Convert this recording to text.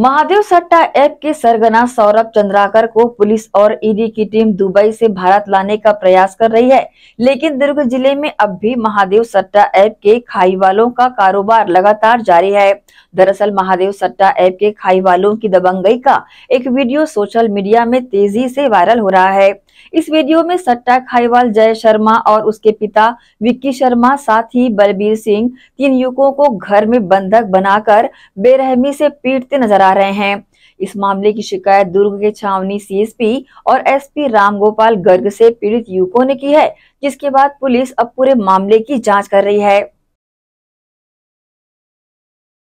महादेव सट्टा ऐप के सरगना सौरभ चंद्राकर को पुलिस और ईडी की टीम दुबई से भारत लाने का प्रयास कर रही है लेकिन दुर्ग जिले में अब भी महादेव सट्टा ऐप के खाई वालों का कारोबार लगातार जारी है दरअसल महादेव सट्टा ऐप के खाई वालों की दबंगई का एक वीडियो सोशल मीडिया में तेजी से वायरल हो रहा है इस वीडियो में सट्टा खाईवाल जय शर्मा और उसके पिता विक्की शर्मा साथ ही बलबीर सिंह तीन युवकों को घर में बंधक बनाकर बेरहमी से पीटते नजर आ रहे हैं इस मामले की शिकायत दुर्ग के छावनी सीएसपी और एसपी रामगोपाल गर्ग से पीड़ित युवकों ने की है जिसके बाद पुलिस अब पूरे मामले की जांच कर रही है